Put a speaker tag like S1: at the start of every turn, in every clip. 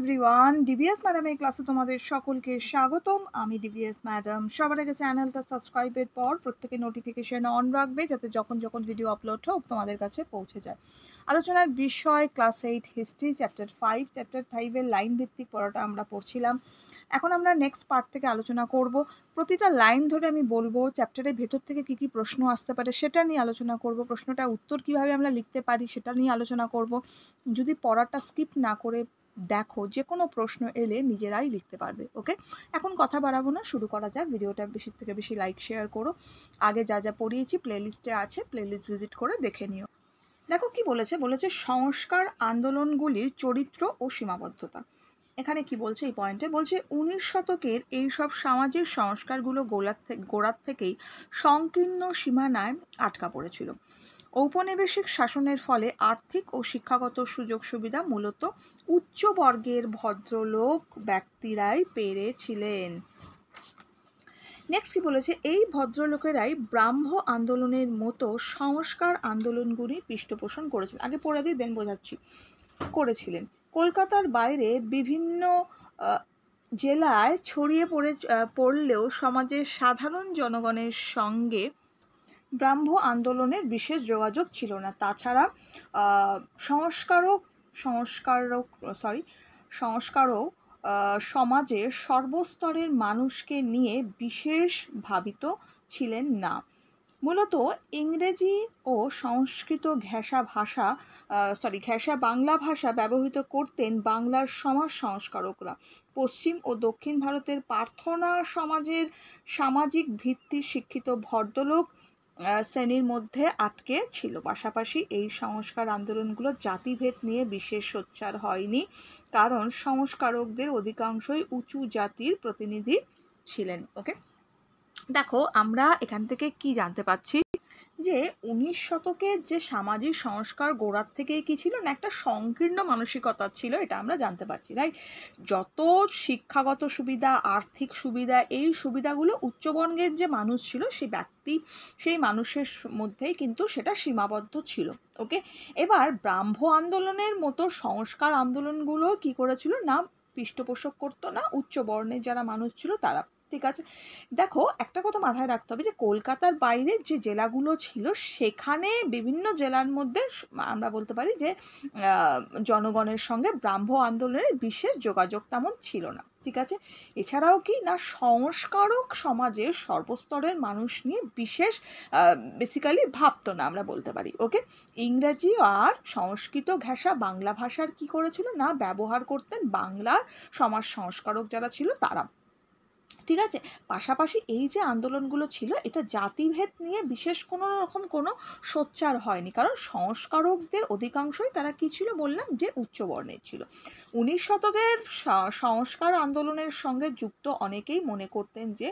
S1: everyone DBS ম্যাডামের ক্লাসে তোমাদের সকলকে স্বাগতম আমি ডিবিএস ম্যাডাম সবার আগে চ্যানেলটা সাবস্ক্রাইবের পর প্রত্যেকে নোটিফিকেশন অন রাখবে যাতে যখন যখন ভিডিও আপলোড হোক তোমাদের কাছে পৌঁছে যায় আলোচনার বিষয় class eight history chapter five chapter ফাইভের লাইন ভিত্তিক পড়াটা আমরা পড়ছিলাম এখন আমরা নেক্সট পার্ট থেকে আলোচনা করব প্রতিটা লাইন ধরে আমি বলবো চ্যাপ্টারের ভেতর থেকে কি কি প্রশ্ন আসতে পারে সেটা নিয়ে আলোচনা করব প্রশ্নটা উত্তর কিভাবে আমরা লিখতে পারি সেটা নিয়ে আলোচনা করব যদি পড়াটা স্কিপ না করে দেখো যে কোনো প্রশ্ন এলে নিজেরাই লিখতে পারবে ওকে এখন কথা বাড়াবো না শুরু করা যাক ভিডিওটা বেশি থেকে বেশি লাইক শেয়ার করো আগে যা যা পড়িয়েছি প্লেলিস্টে আছে প্লেলিস্ট ভিজিট করে দেখে নিও দেখো কি বলেছে বলেছে সংস্কার আন্দোলনগুলির চরিত্র ও সীমাবদ্ধতা এখানে কি বলছে এই পয়েন্টে বলছে উনিশ শতকের এই সব সামাজিক সংস্কারগুলো গোলার থেকে গোড়ার থেকেই সংকীর্ণ সীমানায় আটকা পড়েছিল ঔপনিবেশিক শাসনের ফলে আর্থিক ও শিক্ষাগত সুযোগ সুবিধা মূলত উচ্চবর্গের ভদ্রলোক ব্যক্তিরাই পেরেছিলেন নেক্সট কি বলেছে এই ভদ্রলোকেরাই ব্রাহ্ম আন্দোলনের মতো সংস্কার আন্দোলনগুলি পৃষ্ঠপোষণ করেছিলেন আগে পড়ে দিয়ে দেন বোঝাচ্ছি করেছিলেন কলকাতার বাইরে বিভিন্ন জেলায় ছড়িয়ে পড়ে পড়লেও সমাজের সাধারণ জনগণের সঙ্গে ব্রাহ্ম আন্দোলনের বিশেষ যোগাযোগ ছিল না তাছাড়া সংস্কারক সংস্কারক সরি সংস্কারক সমাজে সর্বস্তরের মানুষকে নিয়ে বিশেষ ভাবিত ছিলেন না মূলত ইংরেজি ও সংস্কৃত ঘেঁষা ভাষা সরি ঘেঁষা বাংলা ভাষা ব্যবহৃত করতেন বাংলার সমাজ সংস্কারকরা পশ্চিম ও দক্ষিণ ভারতের প্রার্থনা সমাজের সামাজিক ভিত্তি শিক্ষিত ভদ্রলোক শ্রেণীর মধ্যে আটকে ছিল পাশাপাশি এই সংস্কার আন্দোলনগুলো জাতিভেদ নিয়ে বিশেষ সোচ্চার হয়নি কারণ সংস্কারকদের অধিকাংশই উঁচু জাতির প্রতিনিধি ছিলেন ওকে দেখো আমরা এখান থেকে কি জানতে পাচ্ছি যে উনিশ শতকের যে সামাজিক সংস্কার গোড়ার থেকে কি ছিল না একটা সংকীর্ণ মানসিকতা ছিল এটা আমরা জানতে পারছি রাইট যত শিক্ষাগত সুবিধা আর্থিক সুবিধা এই সুবিধাগুলো উচ্চবর্গের যে মানুষ ছিল সেই ব্যক্তি সেই মানুষের মধ্যেই কিন্তু সেটা সীমাবদ্ধ ছিল ওকে এবার ব্রাহ্ম আন্দোলনের মতো সংস্কার আন্দোলনগুলো কি করেছিল না পৃষ্ঠপোষক করতো না উচ্চবর্ণের যারা মানুষ ছিল তারা ঠিক আছে দেখো একটা কথা মাথায় রাখতে হবে যে কলকাতার বাইরে যে জেলাগুলো ছিল সেখানে বিভিন্ন জেলার মধ্যে আমরা বলতে পারি যে জনগণের সঙ্গে ব্রাহ্ম আন্দোলনের বিশেষ যোগাযোগ তেমন ছিল না ঠিক আছে এছাড়াও কি না সংস্কারক সমাজে সর্বস্তরের মানুষ নিয়ে বিশেষ বেসিক্যালি ভাবতো না আমরা বলতে পারি ওকে ইংরাজি আর সংস্কৃত ঘেঁষা বাংলা ভাষার কি করেছিল না ব্যবহার করতেন বাংলার সমাজ সংস্কারক যারা ছিল তারা ঠিক আছে পাশাপাশি এই যে আন্দোলনগুলো ছিল এটা জাতিভেদ নিয়ে বিশেষ কোনো রকম কোনো সোচ্চার হয়নি কারণ সংস্কারকদের অধিকাংশই তারা কি ছিল বললাম যে উচ্চবর্ণের ছিল উনিশ শতকের সংস্কার আন্দোলনের সঙ্গে যুক্ত অনেকেই মনে করতেন যে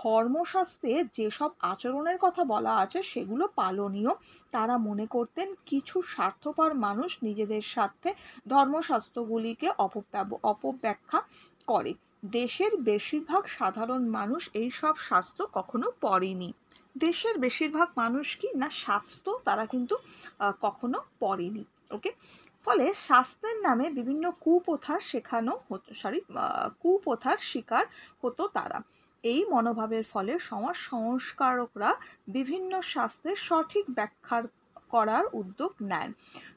S1: ধর্মশাস্ত্রে যেসব আচরণের কথা বলা আছে সেগুলো পালনীয় তারা মনে করতেন কিছু স্বার্থপর মানুষ নিজেদের স্বার্থে ধর্মশাস্ত্রগুলিকে অপব্যাখ্যা করে দেশের বেশিরভাগ সাধারণ মানুষ এই সব স্বাস্থ্য কখনো পড়েনি দেশের বেশিরভাগ মানুষ কি না স্বাস্থ্য তারা কিন্তু কখনো পড়েনি ওকে ফলে স্বাস্থ্যের নামে বিভিন্ন কুপ্রথার শেখানো হতো সরি কুপ্রথার শিকার হতো তারা এই মনোভাবের ফলে সমাজ সংস্কারকরা বিভিন্ন স্বাস্থ্যের সঠিক ব্যাখ্যার করার উদ্যোগ নেন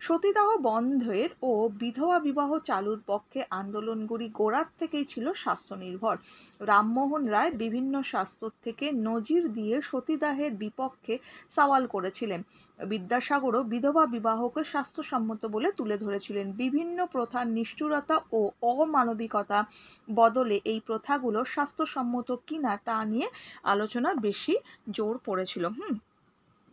S1: সতীদাহ বন্ধের ও বিধবা বিবাহ চালুর পক্ষে আন্দোলনগুলি গোড়ার থেকেই ছিল স্বাস্থ্য নির্ভর রামমোহন রায় বিভিন্ন স্বাস্থ্য থেকে নজির দিয়ে সতীদাহের বিপক্ষে সওয়াল করেছিলেন বিদ্যাসাগরও বিধবা বিবাহকে স্বাস্থ্যসম্মত বলে তুলে ধরেছিলেন বিভিন্ন প্রথার নিষ্ঠুরতা ও অমানবিকতা বদলে এই প্রথাগুলো স্বাস্থ্যসম্মত কিনা তা নিয়ে আলোচনা বেশি জোর পড়েছিল হুম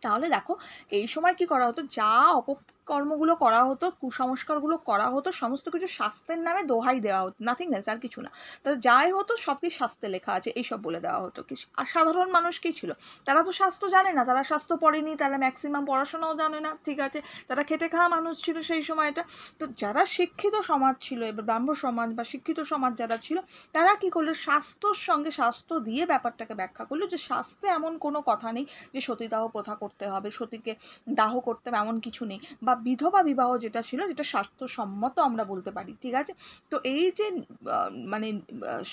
S1: তাহলে দেখো এই সময় কি করা হতো যা অপ কর্মগুলো করা হতো কুসংস্কারগুলো করা হতো সমস্ত কিছু স্বাস্থ্যের নামে দোহাই দেওয়া হতো নাথিং এস আর কিছু না তাহলে যাই হতো সব কিছু স্বাস্থ্যে লেখা আছে এইসব বলে দেওয়া হতো কি আর সাধারণ মানুষ কী ছিল তারা তো স্বাস্থ্য জানে না তারা স্বাস্থ্য পড়েনি তারা ম্যাক্সিমাম পড়াশোনাও জানে না ঠিক আছে তারা খেটে খাওয়া মানুষ ছিল সেই সময়টা তো যারা শিক্ষিত সমাজ ছিল এবার ব্রাহ্ম সমাজ বা শিক্ষিত সমাজ যারা ছিল তারা কি করলো স্বাস্থ্যর সঙ্গে স্বাস্থ্য দিয়ে ব্যাপারটাকে ব্যাখ্যা করলো যে স্বাস্থ্যে এমন কোনো কথা নেই যে সতীদাহ প্রথা করতে হবে সতীকে দাহ করতে হবে এমন কিছু নেই বা বিধবা বিবাহ যেটা ছিল যেটা স্বাস্থ্যসম্মত আমরা বলতে পারি ঠিক আছে তো এই যে মানে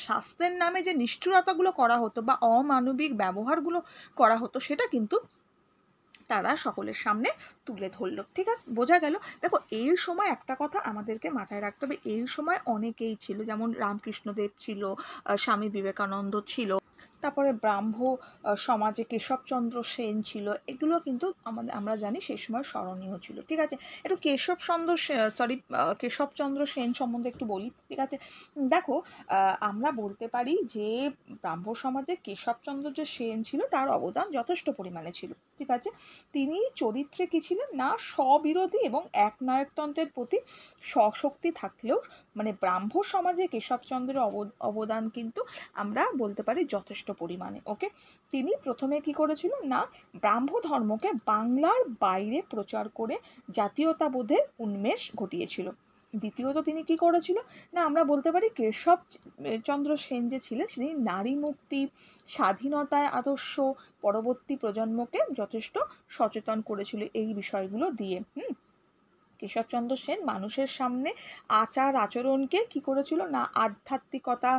S1: স্বাস্থ্যের নামে যে নিষ্ঠুরতাগুলো করা হতো বা অমানবিক ব্যবহারগুলো করা হতো সেটা কিন্তু তারা সকলের সামনে তুলে ধরলো ঠিক আছে বোঝা গেল দেখো এই সময় একটা কথা আমাদেরকে মাথায় রাখতে হবে এই সময় অনেকেই ছিল যেমন রামকৃষ্ণদেব ছিল স্বামী বিবেকানন্দ ছিল তারপরে ব্রাহ্ম সমাজে কেশবচন্দ্র সেন ছিল এগুলো কিন্তু আমাদের আমরা জানি সেই সময় স্মরণীয় ছিল ঠিক আছে একটু কেশবচন্দ্র সরি কেশবচন্দ্র সেন সম্বন্ধে একটু বলি ঠিক আছে দেখো আমরা বলতে পারি যে ব্রাহ্ম সমাজে কেশবচন্দ্র যে সেন ছিল তার অবদান যথেষ্ট পরিমাণে ছিল ঠিক আছে তিনি চরিত্রে কি ছিলেন না স্ববিরোধী এবং একনায়কতন্ত্রের প্রতি সশক্তি থাকলেও মানে ব্রাহ্ম সমাজে কেশবচন্দ্রের অবদান কিন্তু আমরা বলতে পারি যথেষ্ট পরিমাণে ওকে তিনি প্রথমে কি করেছিলেন না ব্রাহ্ম ধর্মকে বাংলার বাইরে প্রচার করে জাতীয়তাবোধের উন্মেষ ঘটিয়েছিল দ্বিতীয়ত তিনি কি করেছিল না আমরা বলতে পারি কেশব চন্দ্র সেন যে ছিলেন তিনি নারী মুক্তি স্বাধীনতায় আদর্শ পরবর্তী প্রজন্মকে যথেষ্ট সচেতন করেছিল এই বিষয়গুলো দিয়ে হুম কেশবচন্দ্র সেন মানুষের সামনে আচার আচরণকে কি করেছিল না আধ্যাত্মিকতার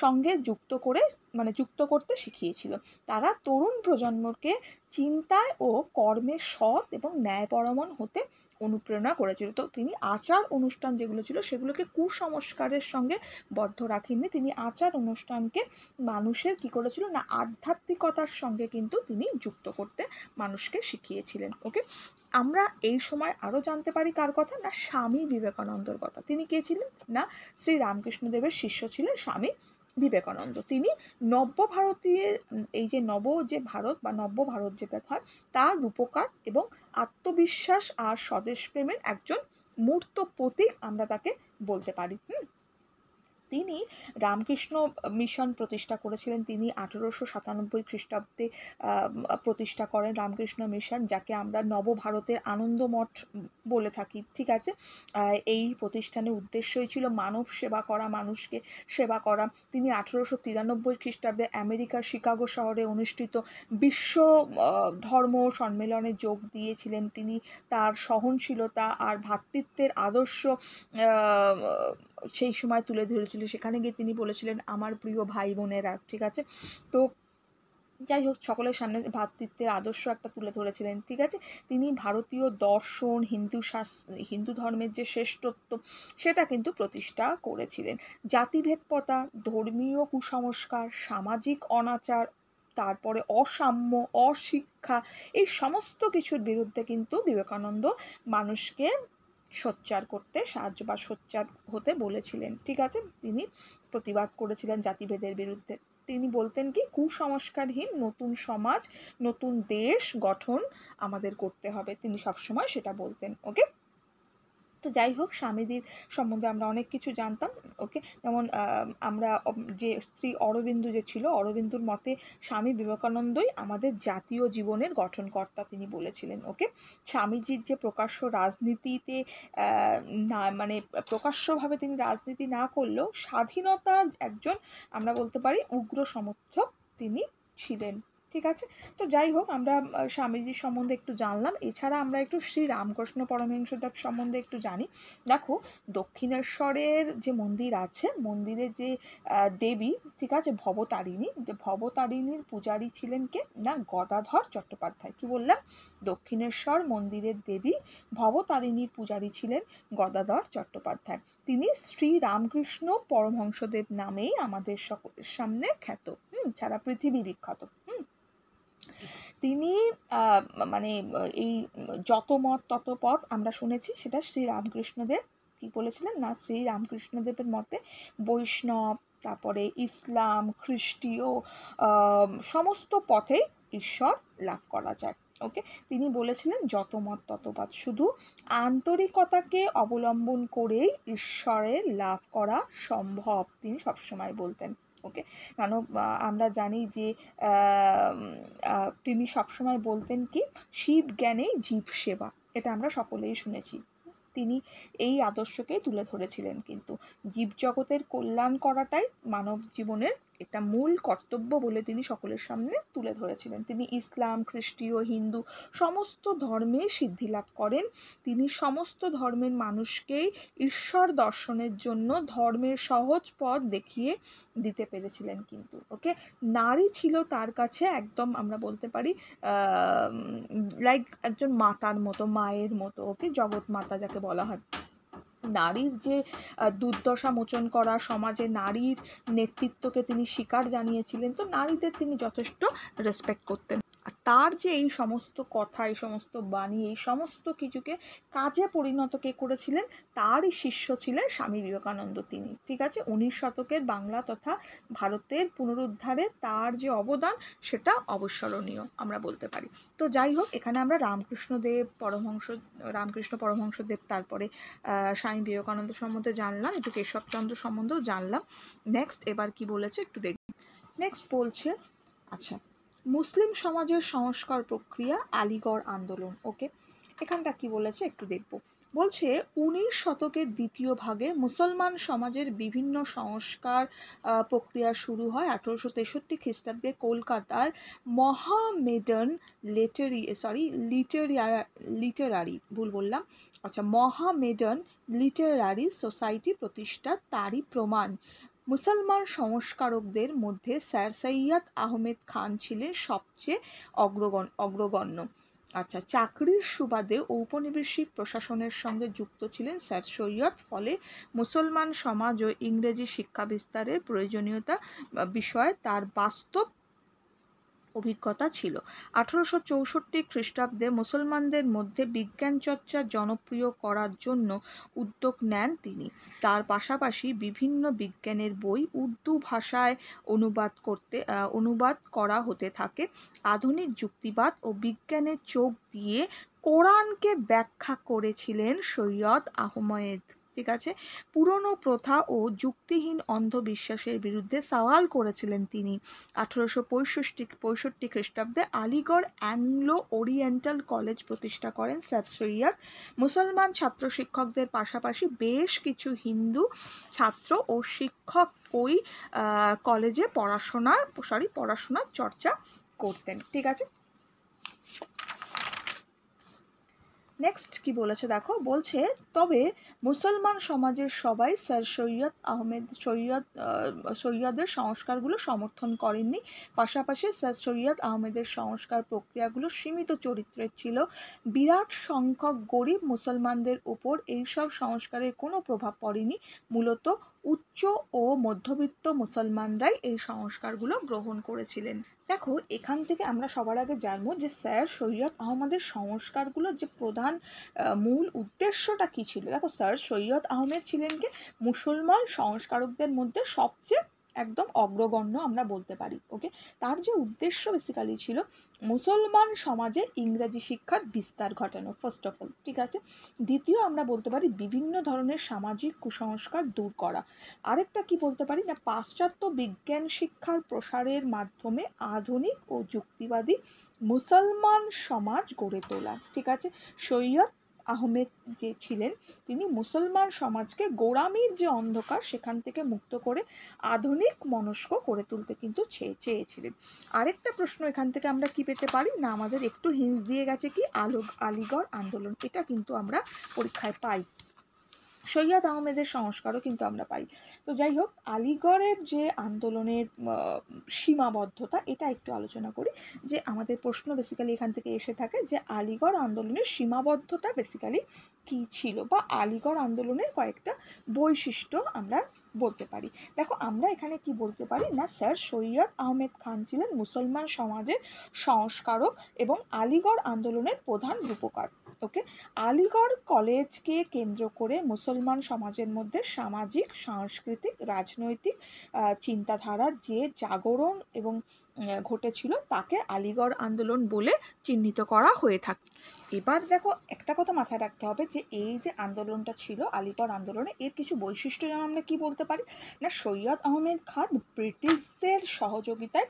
S1: সঙ্গে যুক্ত করে মানে যুক্ত করতে শিখিয়েছিল তারা তরুণ প্রজন্মকে চিন্তায় ও কর্মে সৎ এবং ন্যায়পরমণ হতে অনুপ্রেরণা করেছিল তো তিনি আচার অনুষ্ঠান যেগুলো ছিল সেগুলোকে কুসংস্কারের সঙ্গে বদ্ধ রাখেননি তিনি আচার অনুষ্ঠানকে মানুষের কি করেছিল না আধ্যাত্মিকতার সঙ্গে কিন্তু তিনি যুক্ত করতে মানুষকে শিখিয়েছিলেন ওকে আমরা এই সময় আরও জানতে পারি কার কথা না স্বামী বিবেকানন্দর কথা তিনি কে ছিলেন না শ্রী রামকৃষ্ণদেবের শিষ্য ছিলেন স্বামী বিবেকানন্দ তিনি নব্য ভারতীয় এই যে নব যে ভারত বা নব্য ভারত যেটা হয় তার রূপকার এবং আত্মবিশ্বাস আর স্বদেশপ্রেমের একজন মূর্ত প্রতীক আমরা তাকে বলতে পারি হুম তিনি রামকৃষ্ণ মিশন প্রতিষ্ঠা করেছিলেন তিনি আঠেরোশো সাতানব্বই খ্রিস্টাব্দে প্রতিষ্ঠা করেন রামকৃষ্ণ মিশন যাকে আমরা নবভারতের আনন্দমঠ বলে থাকি ঠিক আছে এই প্রতিষ্ঠানের উদ্দেশ্যই ছিল মানব সেবা করা মানুষকে সেবা করা তিনি আঠেরোশো তিরানব্বই খ্রিস্টাব্দে আমেরিকার শিকাগো শহরে অনুষ্ঠিত বিশ্ব ধর্ম সম্মেলনে যোগ দিয়েছিলেন তিনি তার সহনশীলতা আর ভ্রাতৃত্বের আদর্শ সেই সময় তুলে ধরেছিল সেখানে গিয়ে তিনি বলেছিলেন আমার প্রিয় ভাই বোনেরা ঠিক আছে তো যাই হোক সকলের সামনে ভ্রাতৃত্বের আদর্শ একটা তুলে ধরেছিলেন ঠিক আছে তিনি ভারতীয় দর্শন হিন্দু হিন্দু ধর্মের যে শ্রেষ্ঠত্ব সেটা কিন্তু প্রতিষ্ঠা করেছিলেন জাতিভেদপতা ধর্মীয় কুসংস্কার সামাজিক অনাচার তারপরে অসাম্য অশিক্ষা এই সমস্ত কিছুর বিরুদ্ধে কিন্তু বিবেকানন্দ মানুষকে সোচ্চার করতে সাহায্য বা সোচ্চার হতে বলেছিলেন ঠিক আছে তিনি প্রতিবাদ করেছিলেন জাতিভেদের বিরুদ্ধে তিনি বলতেন কি কুসংস্কারহীন নতুন সমাজ নতুন দেশ গঠন আমাদের করতে হবে তিনি সবসময় সেটা বলতেন ওকে তো যাই হোক স্বামীজির সম্বন্ধে আমরা অনেক কিছু জানতাম ওকে যেমন আমরা যে শ্রী অরবিন্দু যে ছিল অরবিন্দুর মতে স্বামী বিবেকানন্দই আমাদের জাতীয় জীবনের গঠনকর্তা তিনি বলেছিলেন ওকে স্বামীজির যে প্রকাশ্য রাজনীতিতে না মানে প্রকাশ্যভাবে তিনি রাজনীতি না করলেও স্বাধীনতার একজন আমরা বলতে পারি উগ্র সমর্থক তিনি ছিলেন ঠিক আছে তো যাই হোক আমরা স্বামীজির সম্বন্ধে একটু জানলাম এছাড়া আমরা একটু শ্রী রামকৃষ্ণ পরমহিংসদেব সম্বন্ধে একটু জানি দেখো দক্ষিণেশ্বরের যে মন্দির আছে মন্দিরে যে দেবী ঠিক আছে ভবতারিণী ভবতারিণীর পূজারী ছিলেন কে না গদাধর চট্টোপাধ্যায় কি বললাম দক্ষিণেশ্বর মন্দিরের দেবী ভবতারিণীর পূজারী ছিলেন গদাধর চট্টোপাধ্যায় তিনি শ্রী রামকৃষ্ণ পরমহংসদেব নামেই আমাদের সকলের সামনে খ্যাত হুম সারা পৃথিবী বিখ্যাত তিনি মানে এই যত মত তত পথ আমরা শুনেছি সেটা শ্রী রামকৃষ্ণদেব কী বলেছিলেন না শ্রী মতে বৈষ্ণব তারপরে ইসলাম খ্রিস্টীয় সমস্ত পথে ঈশ্বর লাভ করা যায় ওকে তিনি বলেছিলেন যত মত ততবাদ শুধু আন্তরিকতাকে অবলম্বন করেই ঈশ্বরের লাভ করা সম্ভব তিনি সবসময় বলতেন ওকে কেন আমরা জানি যে তিনি সবসময় বলতেন কি শিব জ্ঞানে জীব সেবা এটা আমরা সকলেই শুনেছি তিনি এই আদর্শকেই তুলে ধরেছিলেন কিন্তু জীবজগতের কল্যাণ করাটাই মানব জীবনের এটা মূল কর্তব্য বলে তিনি সকলের সামনে তুলে ধরেছিলেন তিনি ইসলাম খ্রিস্টীয় হিন্দু সমস্ত ধর্মে সিদ্ধি লাভ করেন তিনি সমস্ত ধর্মের মানুষকেই ঈশ্বর দর্শনের জন্য ধর্মের সহজ পথ দেখিয়ে দিতে পেরেছিলেন কিন্তু ওকে নারী ছিল তার কাছে একদম আমরা বলতে পারি লাইক একজন মাতার মতো মায়ের মতো ওকে জগৎ মাতা যাকে বলা হয় নারীর যে দুর্দশা মোচন করা সমাজে নারীর নেতৃত্বকে তিনি স্বীকার জানিয়েছিলেন তো নারীদের তিনি যথেষ্ট রেসপেক্ট করতেন তার যে এই সমস্ত কথা এই সমস্ত বাণী এই সমস্ত কিছুকে কাজে পরিণত কে করেছিলেন তারই শিষ্য ছিলেন স্বামী বিবেকানন্দ তিনি ঠিক আছে উনিশ শতকের বাংলা তথা ভারতের পুনরুদ্ধারে তার যে অবদান সেটা অবস্মরণীয় আমরা বলতে পারি তো যাই হোক এখানে আমরা রামকৃষ্ণদেব পরমহংস রামকৃষ্ণ পরমহংসদেব তারপরে স্বামী বিবেকানন্দ সম্বন্ধে জানলাম একটু কেশবচন্দ্র সম্বন্ধেও জানলাম নেক্সট এবার কি বলেছে একটু দেখ নেক্সট বলছে আচ্ছা মুসলিম সমাজের সংস্কার প্রক্রিয়া আলিগড় আন্দোলন ওকে এখানটা কি বলেছে একটু দেখব বলছে উনিশ শতকের দ্বিতীয় ভাগে মুসলমান সমাজের বিভিন্ন সংস্কার প্রক্রিয়া শুরু হয় আঠেরোশো তেষট্টি খ্রিস্টাব্দে কলকাতার মহামেডন লিটারি সরি লিটেরিয়া লিটারারি ভুল বললাম আচ্ছা মহামেডন লিটারারি সোসাইটি প্রতিষ্ঠা তারই প্রমাণ মুসলমান সংস্কারকদের মধ্যে স্যার সৈয়াদ আহমেদ খান ছিলেন সবচেয়ে অগ্রগণ অগ্রগণ্য আচ্ছা চাকরির সুবাদে ঔপনিবেশিক প্রশাসনের সঙ্গে যুক্ত ছিলেন স্যার সৈয়দ ফলে মুসলমান সমাজ ও ইংরেজি শিক্ষা বিস্তারের প্রয়োজনীয়তা বিষয়ে তার বাস্তব অভিজ্ঞতা ছিল আঠারোশো চৌষট্টি খ্রিস্টাব্দে মুসলমানদের মধ্যে বিজ্ঞান চর্চা জনপ্রিয় করার জন্য উদ্যোগ নেন তিনি তার পাশাপাশি বিভিন্ন বিজ্ঞানের বই উর্দু ভাষায় অনুবাদ করতে অনুবাদ করা হতে থাকে আধুনিক যুক্তিবাদ ও বিজ্ঞানের চোখ দিয়ে কোরআনকে ব্যাখ্যা করেছিলেন সৈয়দ আহমেদ ঠিক আছে পুরনো প্রথা ও যুক্তিহীন অন্ধবিশ্বাসের বিরুদ্ধে সওয়াল করেছিলেন তিনি আঠেরোশো পঁয়ষষ্টি পঁয়ষট্টি খ্রিস্টাব্দে আলিগড় অ্যাংলো ওরিয়েন্টাল কলেজ প্রতিষ্ঠা করেন স্যার সৈয়াদ মুসলমান ছাত্র শিক্ষকদের পাশাপাশি বেশ কিছু হিন্দু ছাত্র ও শিক্ষক ওই কলেজে পড়াশোনার সরি পড়াশোনার চর্চা করতেন ঠিক আছে নেক্সট কি বলেছে দেখো বলছে তবে মুসলমান সমাজের সবাই স্যার সৈয়দ আহমেদ সৈয়দ সৈয়দের সংস্কারগুলো সমর্থন করেননি পাশাপাশি স্যার সৈয়দ আহমেদের সংস্কার প্রক্রিয়াগুলো সীমিত চরিত্রের ছিল বিরাট সংখ্যক গরিব মুসলমানদের উপর এইসব সংস্কারের কোনো প্রভাব পড়েনি মূলত উচ্চ ও মধ্যবিত্ত মুসলমানরাই এই সংস্কারগুলো গ্রহণ করেছিলেন দেখো এখান থেকে আমরা সবার আগে জানবো যে স্যার সৈয়দ আহমদের সংস্কারগুলোর যে প্রধান মূল উদ্দেশ্যটা কী ছিল দেখো স্যার সৈয়দ আহমেদ ছিলেন কি মুসলমান সংস্কারকদের মধ্যে সবচেয়ে একদম অগ্রগণ্য আমরা বলতে পারি ওকে তার যে উদ্দেশ্য বেসিক্যালি ছিল মুসলমান সমাজে ইংরাজি শিক্ষার বিস্তার ঘটানো ফার্স্ট অফ অল ঠিক আছে দ্বিতীয় আমরা বলতে পারি বিভিন্ন ধরনের সামাজিক কুসংস্কার দূর করা আরেকটা কি বলতে পারি না পাশ্চাত্য বিজ্ঞান শিক্ষার প্রসারের মাধ্যমে আধুনিক ও যুক্তিবাদী মুসলমান সমাজ গড়ে তোলা ঠিক আছে সৈয়দ আহমেদ যে ছিলেন তিনি মুসলমান সমাজকে গোড়ামির যে অন্ধকার সেখান থেকে মুক্ত করে আধুনিক মনস্ক করে তুলতে কিন্তু চেয়েছিলেন আরেকটা প্রশ্ন এখান থেকে আমরা কি পেতে পারি না আমাদের একটু হিন্স দিয়ে গেছে কি আলোক আলিগড় আন্দোলন এটা কিন্তু আমরা পরীক্ষায় পাই সৈয়দ আহমেদের সংস্কারও কিন্তু আমরা পাই তো যাই হোক আলিগড়ের যে আন্দোলনের সীমাবদ্ধতা এটা একটু আলোচনা করি যে আমাদের প্রশ্ন বেসিক্যালি এখান থেকে এসে থাকে যে আলিগড় আন্দোলনের সীমাবদ্ধতা বেসিক্যালি কি ছিল বা আলিগড় আন্দোলনের কয়েকটা বৈশিষ্ট্য আমরা বলতে পারি দেখো আমরা এখানে কি বলতে পারি না স্যার সৈয়দ আহমেদ খান ছিলেন মুসলমান সমাজের সংস্কারক এবং আলিগড় আন্দোলনের প্রধান রূপকার ওকে আলিগড় কলেজকে কেন্দ্র করে মুসলমান সমাজের মধ্যে সামাজিক সাংস্কৃতিক রাজনৈতিক চিন্তাধারার যে জাগরণ এবং ঘটেছিল তাকে আলিগড় আন্দোলন বলে চিহ্নিত করা হয়ে থাকে এবার দেখো একটা কথা মাথায় রাখতে হবে যে এই যে আন্দোলনটা ছিল আলিগড় আন্দোলনে এর কিছু বৈশিষ্ট্য যেন আমরা কি বলতে পারি না সৈয়দ আহমেদ খান ব্রিটিশদের সহযোগিতায়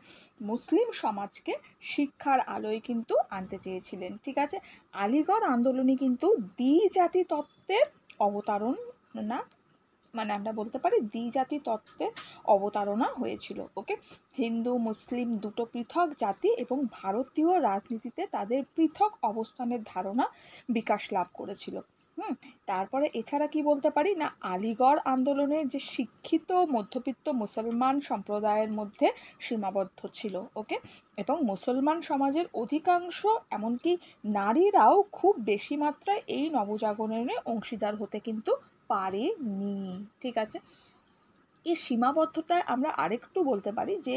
S1: মুসলিম সমাজকে শিক্ষার আলোয় কিন্তু আনতে চেয়েছিলেন ঠিক আছে আলিগড় আন্দোলনে কিন্তু দ্বিজাতি তত্ত্বের অবতারণ না মানে আমরা বলতে পারি দ্বিজাতি তত্ত্বের অবতারণা হয়েছিল ওকে হিন্দু মুসলিম দুটো পৃথক জাতি এবং ভারতীয় রাজনীতিতে তাদের পৃথক অবস্থানের ধারণা বিকাশ লাভ করেছিল হুম তারপরে এছাড়া কি বলতে পারি না আলিগড় আন্দোলনে যে শিক্ষিত মধ্যবিত্ত মুসলমান সম্প্রদায়ের মধ্যে সীমাবদ্ধ ছিল ওকে এবং মুসলমান সমাজের অধিকাংশ এমনকি নারীরাও খুব বেশি মাত্রায় এই নবজাগরণে অংশীদার হতে কিন্তু পারেনি ঠিক আছে এই সীমাবদ্ধতায় আমরা আরেকটু বলতে পারি যে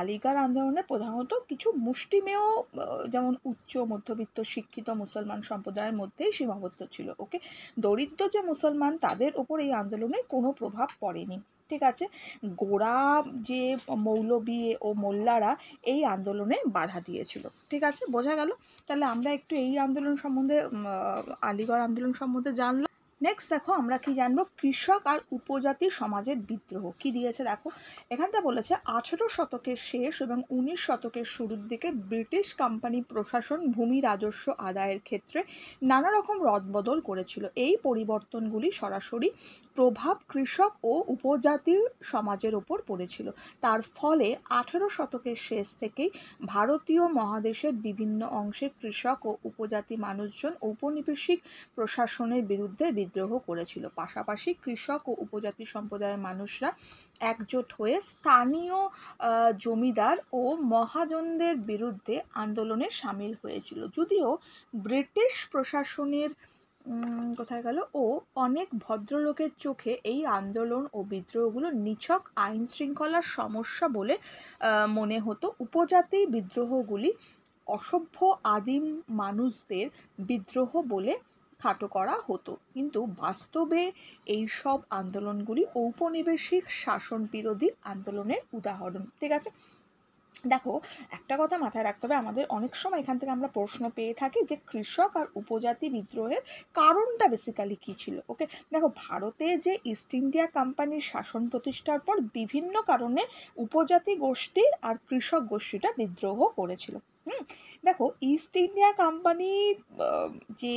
S1: আলিগড় আন্দোলনে প্রধানত কিছু মুষ্টিমেয় যেমন উচ্চ মধ্যবিত্ত শিক্ষিত মুসলমান সম্প্রদায়ের মধ্যেই সীমাবদ্ধ ছিল ওকে দরিদ্র যে মুসলমান তাদের ওপর এই আন্দোলনের কোনো প্রভাব পড়েনি ঠিক আছে গোড়া যে মৌলবি ও মোল্লারা এই আন্দোলনে বাধা দিয়েছিল ঠিক আছে বোঝা গেল তাহলে আমরা একটু এই আন্দোলন সম্বন্ধে আলিগড় আন্দোলন সম্বন্ধে জানলাম নেক্সট দেখো আমরা কি জানবো কৃষক আর উপজাতি সমাজের বিদ্রোহ কি দিয়েছে দেখো এখানটা বলেছে আঠেরো শতকের শেষ এবং উনিশ শতকের শুরুর দিকে ব্রিটিশ কোম্পানি প্রশাসন ভূমি রাজস্ব আদায়ের ক্ষেত্রে নানা রকম রদবদল করেছিল এই পরিবর্তনগুলি সরাসরি প্রভাব কৃষক ও উপজাতির সমাজের ওপর পড়েছিল তার ফলে আঠেরো শতকের শেষ থেকেই ভারতীয় মহাদেশের বিভিন্ন অংশে কৃষক ও উপজাতি মানুষজন ঔপনিবেশিক প্রশাসনের বিরুদ্ধে বিদ্রোহ করেছিল পাশাপাশি কৃষক ও উপজাতি সম্প্রদায়ের মানুষরা একজোট হয়ে স্থানীয় জমিদার ও মহাজনদের বিরুদ্ধে আন্দোলনে সামিল হয়েছিল যদিও ব্রিটিশ প্রশাসনের কোথায় গেল ও অনেক ভদ্রলোকের চোখে এই আন্দোলন ও বিদ্রোহগুলো নিছক আইন শৃঙ্খলার সমস্যা বলে মনে হতো উপজাতি বিদ্রোহগুলি অসভ্য আদিম মানুষদের বিদ্রোহ বলে খাটো করা হতো কিন্তু বাস্তবে এই সব আন্দোলনগুলি ঔপনিবেশিক শাসন বিরোধী আন্দোলনের উদাহরণ ঠিক আছে দেখো একটা কথা মাথায় রাখতে হবে আমাদের অনেক সময় এখান থেকে আমরা প্রশ্ন পেয়ে থাকি যে কৃষক আর উপজাতি বিদ্রোহের কারণটা বেসিক্যালি কী ছিল ওকে দেখো ভারতে যে ইস্ট ইন্ডিয়া কোম্পানির শাসন প্রতিষ্ঠার পর বিভিন্ন কারণে উপজাতি গোষ্ঠী আর কৃষক গোষ্ঠীটা বিদ্রোহ করেছিল হুম দেখো ইস্ট ইন্ডিয়া কোম্পানি যে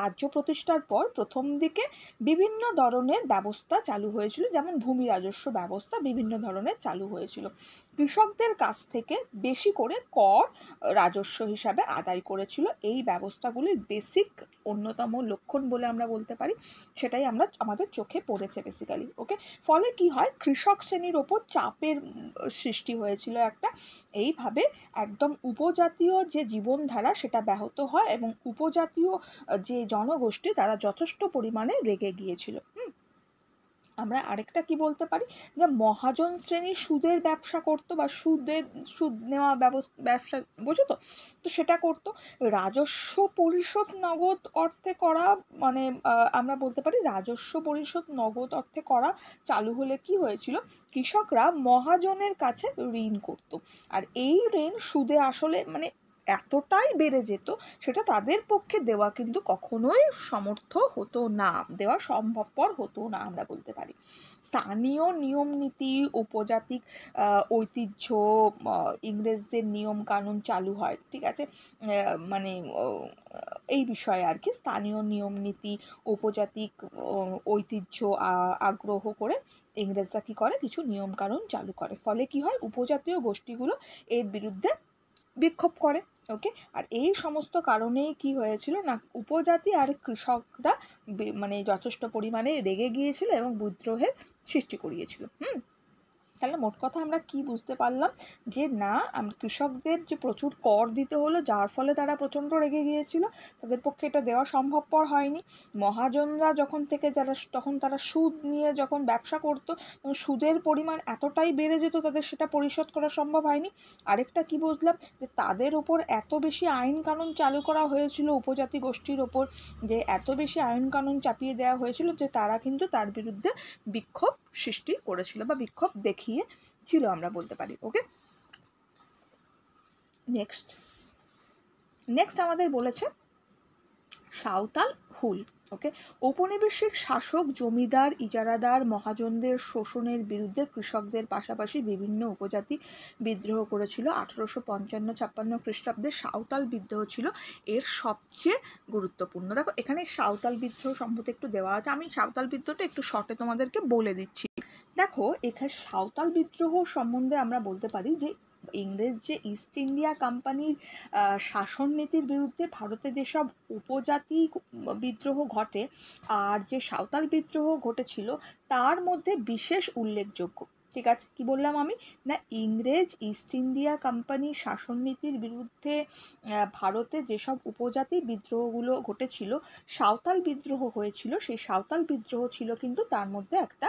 S1: রাজ্য প্রতিষ্ঠার পর প্রথম দিকে বিভিন্ন ধরনের ব্যবস্থা চালু হয়েছিল যেমন ভূমি রাজস্ব ব্যবস্থা বিভিন্ন ধরনের চালু হয়েছিল কৃষকদের কাছ থেকে বেশি করে কর রাজস্ব হিসাবে আদায় করেছিল এই ব্যবস্থাগুলির বেসিক অন্যতম লক্ষণ বলে আমরা বলতে পারি সেটাই আমরা আমাদের চোখে পড়েছে বেসিক্যালি ওকে ফলে কি হয় কৃষক শ্রেণীর ওপর চাপের সৃষ্টি হয়েছিল একটা এইভাবে একদম উপজাতীয় যে যে জীবনধারা সেটা ব্যাহত হয় এবং উপজাতীয় যে জনগোষ্ঠী তারা যথেষ্ট পরিমাণে রেগে গিয়েছিল আমরা আরেকটা কি বলতে পারি যে মহাজন শ্রেণীর সুদের ব্যবসা করতো বা সুদের সুদ নেওয়া ব্যবস্থা ব্যবসা বুঝো তো তো সেটা করত রাজস্ব পরিশোধ নগদ অর্থে করা মানে আমরা বলতে পারি রাজস্ব পরিশোধ নগদ অর্থে করা চালু হলে কি হয়েছিল কৃষকরা মহাজনের কাছে ঋণ করত আর এই ঋণ সুদে আসলে মানে এতটাই বেড়ে যেত সেটা তাদের পক্ষে দেওয়া কিন্তু কখনোই সমর্থ হতো না দেওয়া সম্ভবপর হতো না আমরা বলতে পারি স্থানীয় নিয়ম নীতি উপজাতিক ঐতিহ্য ইংরেজদের নিয়ম কানুন চালু হয় ঠিক আছে মানে এই বিষয়ে আর কি স্থানীয় নিয়ম নীতি উপজাতিক ঐতিহ্য আগ্রহ করে ইংরেজরা কী করে কিছু নিয়মকানুন চালু করে ফলে কি হয় উপজাতীয় গোষ্ঠীগুলো এর বিরুদ্ধে বিক্ষোভ করে ওকে আর এই সমস্ত কারণেই কি হয়েছিল না উপজাতি আর কৃষকরা মানে যথেষ্ট পরিমাণে রেগে গিয়েছিল এবং বিদ্রোহের সৃষ্টি করিয়েছিল হুম তাহলে মোট কথা আমরা কি বুঝতে পারলাম যে না আমরা কৃষকদের যে প্রচুর কর দিতে হলো যার ফলে তারা প্রচণ্ড রেগে গিয়েছিল তাদের পক্ষে এটা দেওয়া সম্ভবপর হয়নি মহাজনরা যখন থেকে যারা তখন তারা সুদ নিয়ে যখন ব্যবসা করতো তখন সুদের পরিমাণ এতটাই বেড়ে যেত তাদের সেটা পরিশোধ করা সম্ভব হয়নি আরেকটা কি বুঝলাম যে তাদের ওপর এত বেশি আইন কানুন চালু করা হয়েছিল উপজাতি গোষ্ঠীর ওপর যে এত বেশি আইন কানুন চাপিয়ে দেওয়া হয়েছিল যে তারা কিন্তু তার বিরুদ্ধে বিক্ষোভ সৃষ্টি করেছিল বা বিক্ষোভ দেখিয়ে পিছিয়ে ছিল আমরা বলতে পারি ওকে নেক্সট নেক্সট আমাদের বলেছে সাঁওতাল হুল ওকে ঔপনিবেশিক শাসক জমিদার ইজারাদার মহাজনদের শোষণের বিরুদ্ধে কৃষকদের পাশাপাশি বিভিন্ন উপজাতি বিদ্রোহ করেছিল আঠারোশো পঞ্চান্ন ছাপ্পান্ন খ্রিস্টাব্দে সাঁওতাল বিদ্রোহ ছিল এর সবচেয়ে গুরুত্বপূর্ণ দেখো এখানে সাঁওতাল বিদ্রোহ সম্পর্কে একটু দেওয়া আছে আমি সাঁওতাল বিদ্রোহটা একটু শর্টে তোমাদেরকে বলে দিচ্ছি দেখো এখানে সাঁওতাল বিদ্রোহ সম্বন্ধে আমরা বলতে পারি যে ইংরেজ যে ইস্ট ইন্ডিয়া কোম্পানির শাসন নীতির বিরুদ্ধে ভারতে যেসব উপজাতি বিদ্রোহ ঘটে আর যে সাঁওতাল বিদ্রোহ ঘটেছিল তার মধ্যে বিশেষ উল্লেখযোগ্য ঠিক আছে কি বললাম আমি না ইংরেজ ইস্ট ইন্ডিয়া কোম্পানি শাসন নীতির বিরুদ্ধে ভারতে যেসব উপজাতি বিদ্রোহগুলো ঘটেছিল সাঁওতাল বিদ্রোহ হয়েছিল সেই সাঁওতাল বিদ্রোহ ছিল কিন্তু তার মধ্যে একটা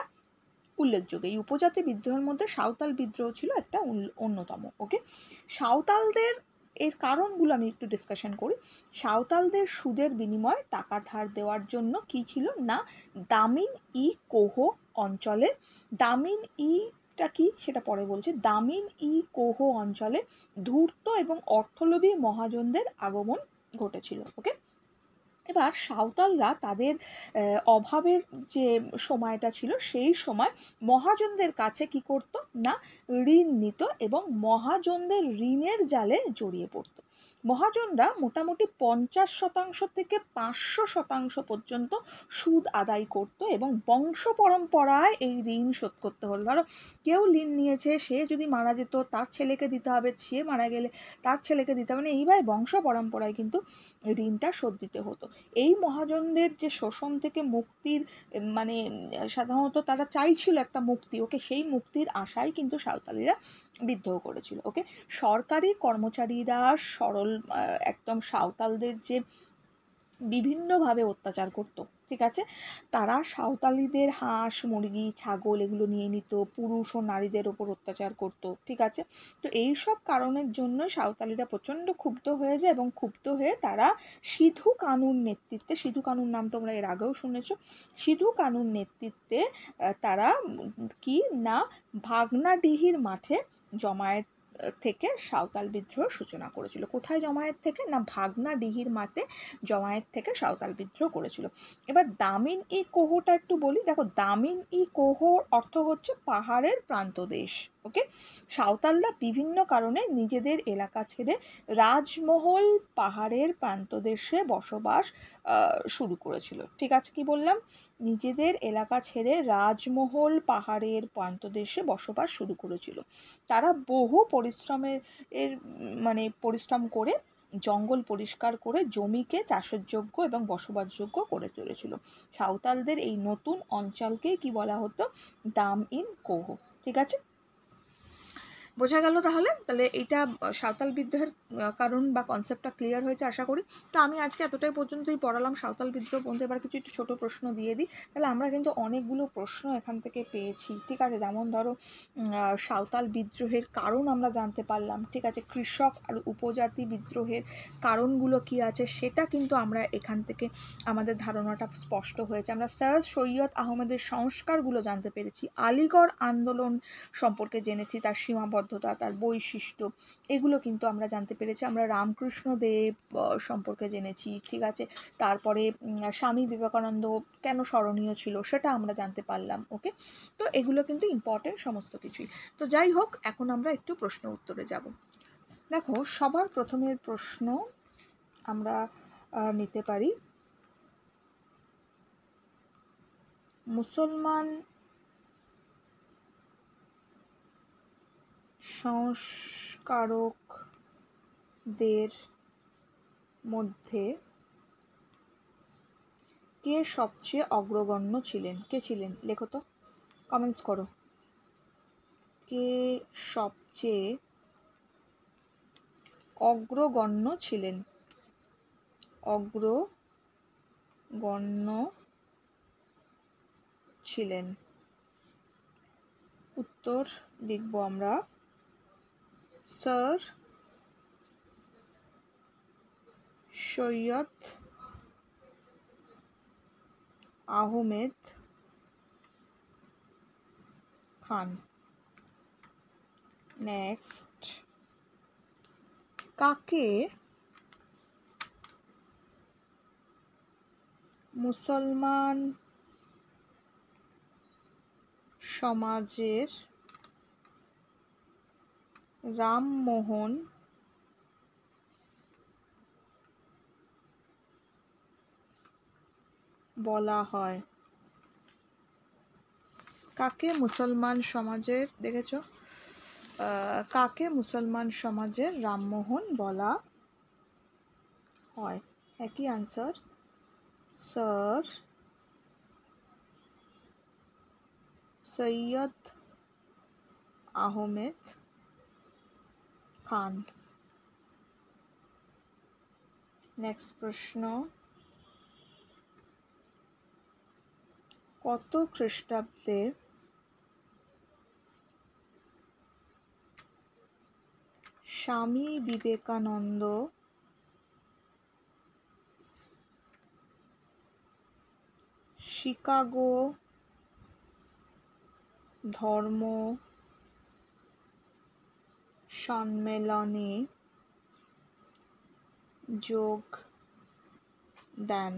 S1: উল্লেখযোগ্য এই উপজাতি বিদ্রোহের মধ্যে সাঁওতাল বিদ্রোহ ছিল একটা অন্যতম ওকে সাঁওতালদের এর কারণগুলো আমি একটু ডিসকাশন করি সাঁওতালদের সুদের বিনিময়ে টাকা ধার দেওয়ার জন্য কি ছিল না দামিন ই কোহ অঞ্চলে দামিন ইটা কি সেটা পরে বলছি দামিন ই কোহ অঞ্চলে ধূর্ত এবং অর্থলোভী মহাজনদের আগমন ঘটেছিল ওকে এবার সাঁওতালরা তাদের অভাবের যে সময়টা ছিল সেই সময় মহাজনদের কাছে কি করত না ঋণ নিত এবং মহাজনদের ঋণের জালে জড়িয়ে পড়তো মহাজনরা মোটামুটি পঞ্চাশ শতাংশ থেকে পাঁচশো শতাংশ পর্যন্ত সুদ আদায় করত এবং বংশ পরম্পরায় এই ঋণ শোধ করতে হলো ধরো কেউ ঋণ নিয়েছে সে যদি মারা যেত তার ছেলেকে দিতে হবে সে মারা গেলে তার ছেলেকে দিতে হবে মানে এইভাবে বংশ পরম্পরায় কিন্তু ঋণটা শোধ দিতে হতো এই মহাজনদের যে শোষণ থেকে মুক্তির মানে সাধারণত তারা চাইছিল একটা মুক্তি ওকে সেই মুক্তির আশায় কিন্তু সাঁওতালিরা বিদ্রোহ করেছিল ওকে সরকারি কর্মচারীরা সরল একদম সাঁওতালদের যে বিভিন্নভাবে অত্যাচার করত ঠিক আছে তারা সাঁওতালিদের হাঁস মুরগি ছাগল এগুলো নিয়ে নিত পুরুষ ও নারীদের ওপর অত্যাচার করত ঠিক আছে তো এই সব কারণের জন্য সাঁওতালিরা প্রচণ্ড ক্ষুব্ধ হয়ে যায় এবং ক্ষুব্ধ হয়ে তারা সিধু কানুর নেতৃত্বে সিধু কানুর নাম তোমরা এর আগেও শুনেছ সিধু কানুর নেতৃত্বে তারা কি না ভাগনাডিহির মাঠে জমায়েত থেকে সাঁওতাল বিদ্রোহ সূচনা করেছিল কোথায় জমায়েত থেকে না ভাগনা দিহির মাতে জমায়েত থেকে সাঁওতাল বিদ্রোহ করেছিল এবার দামিন ই কোহটা একটু বলি দেখো দামিন ই কোহর অর্থ হচ্ছে পাহাড়ের প্রান্ত দেশ ওকে সাঁওতালরা বিভিন্ন কারণে নিজেদের এলাকা ছেড়ে রাজমহল পাহাড়ের প্রান্তদেশে বসবাস শুরু করেছিল ঠিক আছে কি বললাম নিজেদের এলাকা ছেড়ে রাজমহল পাহাড়ের প্রান্তদেশে বসবাস শুরু করেছিল তারা বহু পরিশ্রমের এর মানে পরিশ্রম করে জঙ্গল পরিষ্কার করে জমিকে চাষের যোগ্য এবং বসবাসযোগ্য করে চলেছিল সাঁওতালদের এই নতুন অঞ্চলকে কি বলা হতো দাম ইন কোহ ঠিক আছে বোঝা গেল তাহলে তাহলে এইটা সাঁওতাল বিদ্রোহের কারণ বা কনসেপ্টটা ক্লিয়ার হয়েছে আশা করি তো আমি আজকে এতটাই পর্যন্তই পড়ালাম সাঁওতাল বিদ্রোহ বলতে এবার কিছু একটু ছোটো প্রশ্ন দিয়ে দিই তাহলে আমরা কিন্তু অনেকগুলো প্রশ্ন এখান থেকে পেয়েছি ঠিক আছে যেমন ধরো সাঁওতাল বিদ্রোহের কারণ আমরা জানতে পারলাম ঠিক আছে কৃষক আর উপজাতি বিদ্রোহের কারণগুলো কি আছে সেটা কিন্তু আমরা এখান থেকে আমাদের ধারণাটা স্পষ্ট হয়েছে আমরা স্যার সৈয়দ আহমেদের সংস্কারগুলো জানতে পেরেছি আলিগড় আন্দোলন সম্পর্কে জেনেছি তার সীমাবদ্ধ সীমাবদ্ধতা তার বৈশিষ্ট্য এগুলো কিন্তু আমরা জানতে পেরেছি আমরা রামকৃষ্ণ দেব সম্পর্কে জেনেছি ঠিক আছে তারপরে স্বামী বিবেকানন্দ কেন স্মরণীয় ছিল সেটা আমরা জানতে পারলাম ওকে তো এগুলো কিন্তু ইম্পর্টেন্ট সমস্ত কিছুই তো যাই হোক এখন আমরা একটু প্রশ্ন উত্তরে যাব দেখো সবার প্রথমের প্রশ্ন আমরা নিতে পারি মুসলমান সংস্কারকদের মধ্যে কে সবচেয়ে অগ্রগণ্য ছিলেন কে ছিলেন লেখো তো কমেন্টস করো কে সবচেয়ে অগ্রগণ্য ছিলেন অগ্রগণ্য ছিলেন উত্তর লিখব আমরা স্যার সৈয়দ আহমেদ খান নেক্সট কাকে মুসলমান সমাজের রামমোহন বলা হয় কাকে মুসলমান সমাজের দেখেছ কাকে মুসলমান সমাজের রামমোহন বলা হয় একই answer sir Syed Ahmed Khan next প্রশ্ন কত খ্রিস্টাব্দে স্বামী বিবেকানন্দ শিকাগো ধর্ম সম্মেলনে যোগ দেন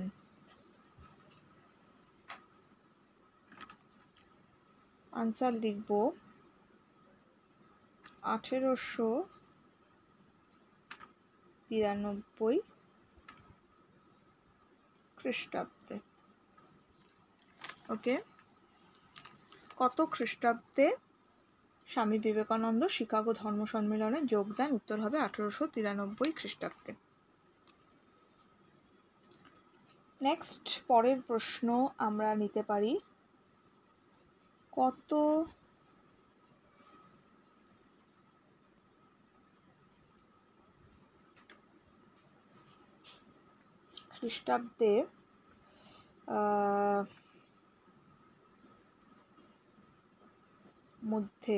S1: আনসার লিখব আঠেরোশো তিরানব্বই খ্রিস্টাব্দে ওকে কত খ্রিস্টাব্দে স্বামী বিবেকানন্দ শিকাগো ধর্ম সম্মেলনে যোগ দেন উত্তর হবে আঠারোশো তিরানব্বই খ্রিস্টাব্দে নেক্সট পরের প্রশ্ন আমরা নিতে পারি কত খ্রিস্টাব্দে আহ মধ্যে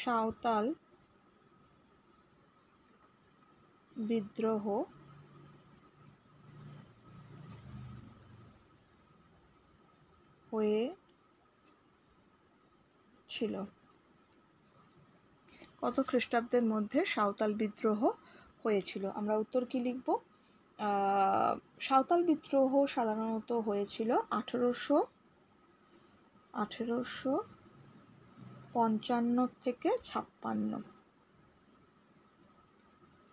S1: সাঁওতাল বিদ্রোহ হয়ে ছিল কত খ্রিস্টাব্দের মধ্যে সাঁওতাল বিদ্রোহ হয়েছিল আমরা উত্তর কি লিখব সাঁওতাল বিদ্রোহ সাধারণত হয়েছিল আঠেরোশো আঠেরোশো পঞ্চান্ন থেকে ছাপ্পান্ন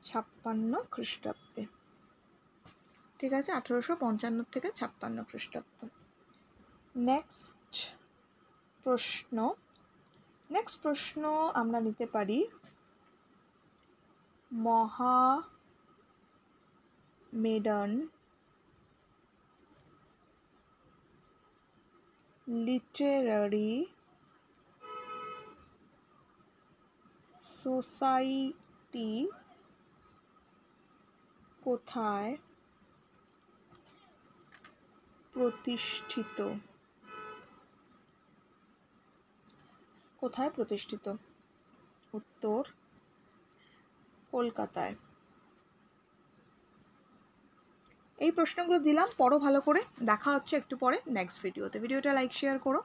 S1: ছাপ্পান্ন খ্রিস্টাব্দে ঠিক আছে আঠেরোশো পঞ্চান্ন থেকে ছাপ্পান্ন খ্রিস্টাব্দ নেক্সট প্রশ্ন নেক্সট প্রশ্ন আমরা নিতে পারি মহা মেডান literary সোসাইটি কোথায় প্রতিষ্ঠিত কোথায় প্রতিষ্ঠিত উত্তর কলকাতায় এই প্রশ্নগুলো দিলাম পরও ভালো করে দেখা হচ্ছে একটু পরে নেক্সট ভিডিওতে ভিডিওটা লাইক শেয়ার করো